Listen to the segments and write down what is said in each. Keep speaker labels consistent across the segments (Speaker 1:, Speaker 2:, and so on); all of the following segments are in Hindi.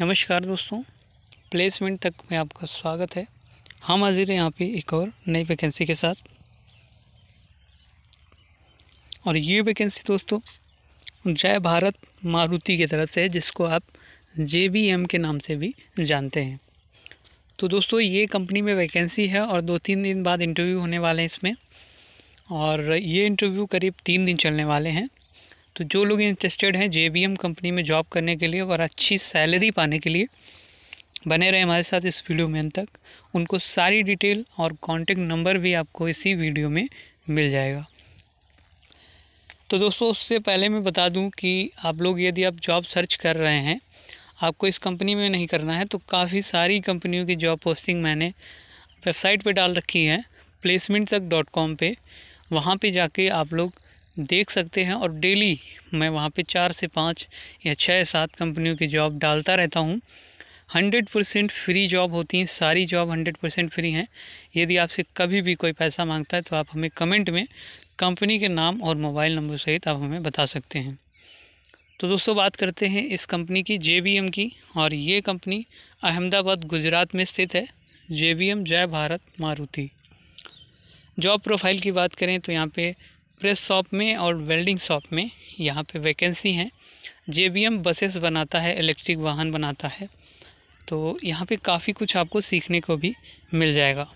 Speaker 1: नमस्कार दोस्तों प्लेसमेंट तक में आपका स्वागत है हम हाजिर हैं यहाँ पे एक और नई वैकेंसी के साथ और ये वैकेंसी दोस्तों जय भारत मारुति की तरफ से है जिसको आप जे के नाम से भी जानते हैं तो दोस्तों ये कंपनी में वैकेंसी है और दो तीन दिन बाद इंटरव्यू होने वाले हैं इसमें और ये इंटरव्यू करीब तीन दिन चलने वाले हैं तो जो लोग इंटरेस्टेड हैं जे कंपनी में जॉब करने के लिए और अच्छी सैलरी पाने के लिए बने रहे हमारे साथ इस वीडियो में अंत तक उनको सारी डिटेल और कॉन्टेक्ट नंबर भी आपको इसी वीडियो में मिल जाएगा तो दोस्तों उससे पहले मैं बता दूं कि आप लोग यदि आप जॉब सर्च कर रहे हैं आपको इस कंपनी में नहीं करना है तो काफ़ी सारी कंपनियों की जॉब पोस्टिंग मैंने वेबसाइट पे डाल रखी है प्लेसमेंट तक डॉट कॉम पर वहाँ पर जाके आप लोग देख सकते हैं और डेली मैं वहाँ पे चार से पाँच या छः सात कंपनियों की जॉब डालता रहता हूँ हंड्रेड परसेंट फ्री जॉब होती हैं सारी जॉब हंड्रेड परसेंट फ्री हैं यदि आपसे कभी भी कोई पैसा मांगता है तो आप हमें कमेंट में कंपनी के नाम और मोबाइल नंबर सहित आप हमें बता सकते हैं तो दोस्तों बात करते हैं इस कंपनी की जे की और ये कंपनी अहमदाबाद गुजरात में स्थित है जे जय भारत मारुति जॉब प्रोफाइल की बात करें तो यहाँ पे प्रेस शॉप में और वेल्डिंग शॉप में यहाँ पे वैकेंसी हैं जे बसेस बनाता है इलेक्ट्रिक वाहन बनाता है तो यहाँ पे काफ़ी कुछ आपको सीखने को भी मिल जाएगा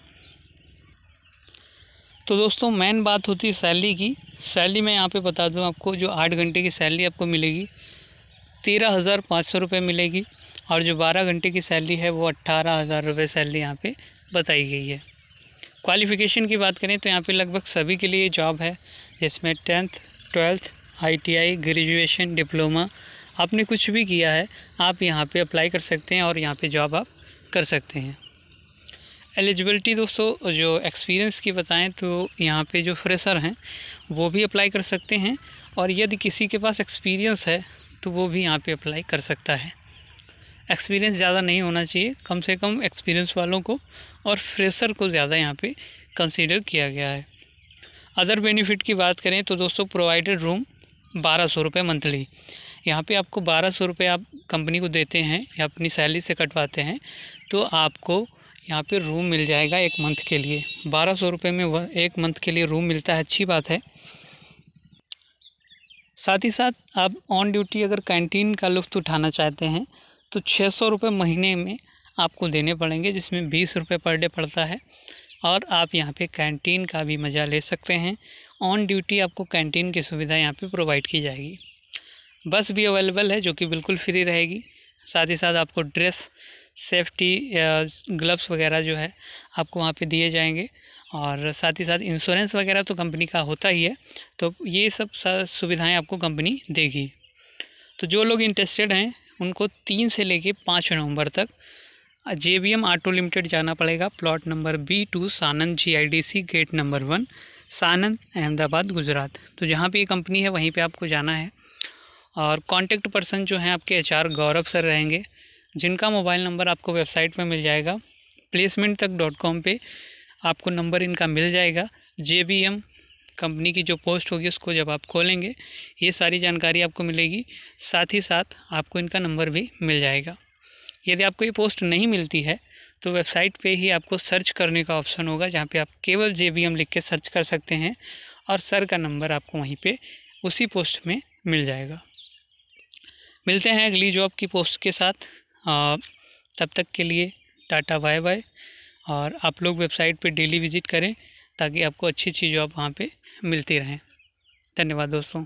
Speaker 1: तो दोस्तों मेन बात होती है सैलरी की सैलरी मैं यहाँ पे बता दूँ आपको जो आठ घंटे की सैलरी आपको मिलेगी तेरह हज़ार पाँच सौ रुपये मिलेगी और जो बारह घंटे की सैलरी है वो अट्ठारह हज़ार रुपये सैलरी यहाँ पे बताई गई है क्वालिफ़िकेशन की बात करें तो यहाँ पे लगभग सभी के लिए जॉब है जिसमें tenth twelfth ITI graduation diploma आपने कुछ भी किया है आप यहाँ पे अप्लाई कर सकते हैं और यहाँ पे जॉब आप कर सकते हैं एलिजिबिलिटी दोस्तों जो एक्सपीरियंस की बताएं तो यहाँ पे जो फ्रेशर हैं वो भी अप्लाई कर सकते हैं और यदि किसी के पास एक्सपीरियंस है तो वो भी यहाँ पे अप्लाई कर सकता है एक्सपीरियंस ज़्यादा नहीं होना चाहिए कम से कम एक्सपीरियंस वालों को और फ्रेशर को ज़्यादा यहाँ पे कंसीडर किया गया है अदर बेनिफिट की बात करें तो दोस्तों प्रोवाइडेड रूम बारह सौ रुपये मंथली यहाँ पे आपको बारह सौ रुपये आप कंपनी को देते हैं या अपनी सैलरी से कटवाते हैं तो आपको यहाँ पे रूम मिल जाएगा एक मंथ के लिए बारह सौ रुपये में वह एक मंथ के लिए रूम मिलता है अच्छी बात है साथ ही साथ आप ऑन ड्यूटी अगर कैंटीन का लुफ्त उठाना चाहते हैं तो छः सौ रुपये महीने में आपको देने पड़ेंगे जिसमें बीस रुपये पर डे पड़ता है और आप यहाँ पे कैंटीन का भी मज़ा ले सकते हैं ऑन ड्यूटी आपको कैंटीन की सुविधा यहाँ पे प्रोवाइड की जाएगी बस भी अवेलेबल है जो कि बिल्कुल फ्री रहेगी साथ ही साथ आपको ड्रेस सेफ्टी ग्लव्स वगैरह जो है आपको वहाँ पे दिए जाएंगे और साथ ही साथ इंश्योरेंस वगैरह तो कंपनी का होता ही है तो ये सब सुविधाएं आपको कंपनी देगी तो जो लोग इंटरेस्टेड हैं उनको तीन से लेके पाँच नवंबर तक J B M auto limited जाना पड़ेगा plot number B two Sanand GIDC gate number one Sanand Ahmedabad Gujarat तो जहाँ पे ये कंपनी है वहीं पे आपको जाना है और कॉन्टेक्ट पर्सन जो हैं आपके आर गौरव सर रहेंगे जिनका मोबाइल नंबर आपको वेबसाइट पर मिल जाएगा प्लेसमेंट तक डॉट कॉम पर आपको नंबर इनका मिल जाएगा जे बी एम कंपनी की जो पोस्ट होगी उसको जब आप खोलेंगे ये सारी जानकारी आपको मिलेगी साथ ही साथ आपको इनका नंबर भी मिल जाएगा यदि आपको ये पोस्ट नहीं मिलती है तो वेबसाइट पे ही आपको सर्च करने का ऑप्शन होगा जहाँ पे आप केवल जे बी एम लिख के सर्च कर सकते हैं और सर का नंबर आपको वहीं पे उसी पोस्ट में मिल जाएगा मिलते हैं अगली जॉब की पोस्ट के साथ तब तक के लिए टाटा बाय बाय और आप लोग वेबसाइट पे डेली विज़िट करें ताकि आपको अच्छी चीज़ आप वहाँ पर मिलती रहें धन्यवाद दोस्तों